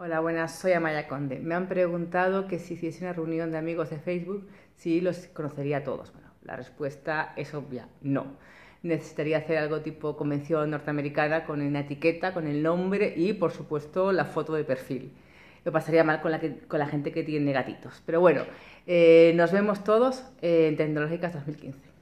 Hola, buenas, soy Amaya Conde. Me han preguntado que si hiciese una reunión de amigos de Facebook, si los conocería a todos. Bueno, la respuesta es obvia, no. Necesitaría hacer algo tipo convención norteamericana con una etiqueta, con el nombre y, por supuesto, la foto de perfil. Lo pasaría mal con la, con la gente que tiene gatitos. Pero bueno, eh, nos vemos todos eh, en Tecnológicas 2015.